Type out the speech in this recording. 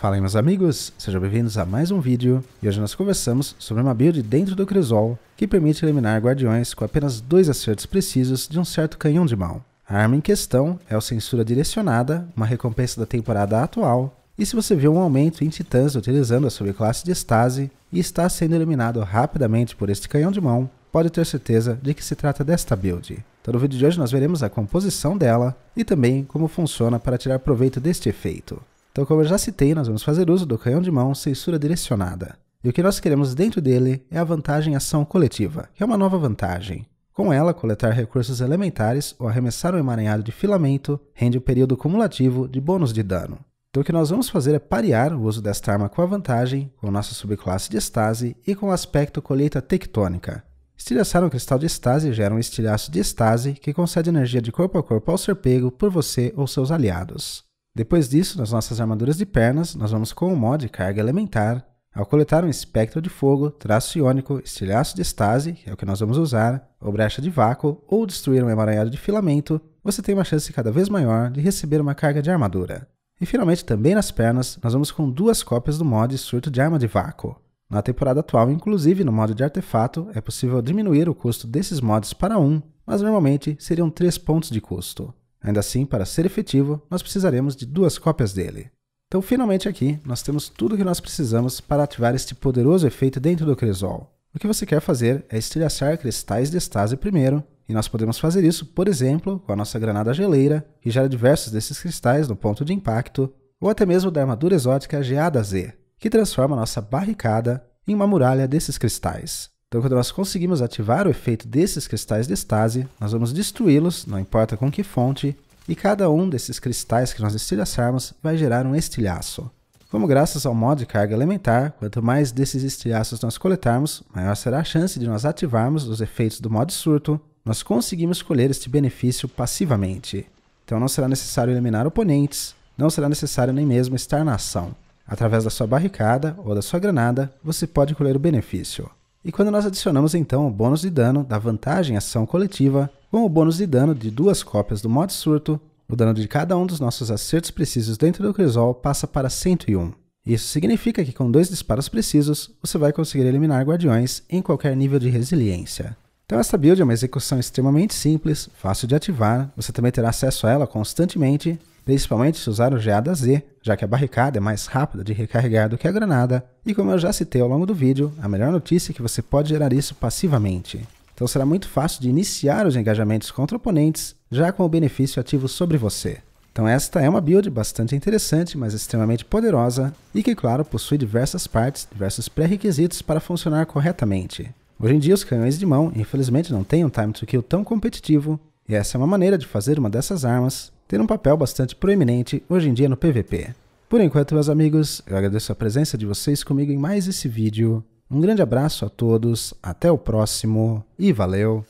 Fala aí meus amigos, sejam bem-vindos a mais um vídeo e hoje nós conversamos sobre uma build dentro do Crisol que permite eliminar guardiões com apenas dois acertos precisos de um certo canhão de mão. A arma em questão é o Censura Direcionada, uma recompensa da temporada atual, e se você viu um aumento em titãs utilizando a subclasse de Stase e está sendo eliminado rapidamente por este canhão de mão, pode ter certeza de que se trata desta build. Então no vídeo de hoje nós veremos a composição dela e também como funciona para tirar proveito deste efeito. Então, como eu já citei, nós vamos fazer uso do canhão de mão censura direcionada. E o que nós queremos dentro dele é a vantagem ação coletiva, que é uma nova vantagem. Com ela, coletar recursos elementares ou arremessar um emaranhado de filamento rende o período cumulativo de bônus de dano. Então o que nós vamos fazer é parear o uso desta arma com a vantagem, com nossa subclasse de estase e com o aspecto colheita tectônica. Estilhaçar um cristal de estase gera um estilhaço de estase que concede energia de corpo a corpo ao ser pego por você ou seus aliados. Depois disso, nas nossas armaduras de pernas, nós vamos com o mod carga elementar. Ao coletar um espectro de fogo, traço iônico, estilhaço de estase, que é o que nós vamos usar, ou brecha de vácuo, ou destruir um emaranhado de filamento, você tem uma chance cada vez maior de receber uma carga de armadura. E finalmente, também nas pernas, nós vamos com duas cópias do mod Surto de Arma de Vácuo. Na temporada atual, inclusive no modo de artefato, é possível diminuir o custo desses mods para 1, um, mas normalmente seriam 3 pontos de custo. Ainda assim, para ser efetivo, nós precisaremos de duas cópias dele. Então, finalmente aqui, nós temos tudo o que nós precisamos para ativar este poderoso efeito dentro do Cresol. O que você quer fazer é estilhaçar cristais de estase primeiro, e nós podemos fazer isso, por exemplo, com a nossa granada geleira, que gera diversos desses cristais no ponto de impacto, ou até mesmo da armadura exótica Geada Z, que transforma a nossa barricada em uma muralha desses cristais. Então, quando nós conseguimos ativar o efeito desses cristais de estase, nós vamos destruí-los, não importa com que fonte, e cada um desses cristais que nós estilhaçarmos vai gerar um estilhaço. Como graças ao modo de carga elementar, quanto mais desses estilhaços nós coletarmos, maior será a chance de nós ativarmos os efeitos do modo surto, nós conseguimos colher este benefício passivamente. Então não será necessário eliminar oponentes, não será necessário nem mesmo estar na ação. Através da sua barricada ou da sua granada, você pode colher o benefício. E quando nós adicionamos então o bônus de dano da vantagem ação coletiva, com o bônus de dano de duas cópias do modo surto, o dano de cada um dos nossos acertos precisos dentro do Crisol passa para 101. Isso significa que com dois disparos precisos, você vai conseguir eliminar guardiões em qualquer nível de resiliência. Então essa build é uma execução extremamente simples, fácil de ativar, você também terá acesso a ela constantemente, principalmente se usar o Z, já que a barricada é mais rápida de recarregar do que a granada, e como eu já citei ao longo do vídeo, a melhor notícia é que você pode gerar isso passivamente. Então será muito fácil de iniciar os engajamentos contra oponentes, já com o benefício ativo sobre você. Então esta é uma build bastante interessante, mas extremamente poderosa, e que claro possui diversas partes, diversos pré-requisitos para funcionar corretamente. Hoje em dia os canhões de mão infelizmente não têm um time to kill tão competitivo, e essa é uma maneira de fazer uma dessas armas, ter um papel bastante proeminente hoje em dia no PVP. Por enquanto, meus amigos, eu agradeço a presença de vocês comigo em mais esse vídeo. Um grande abraço a todos, até o próximo e valeu!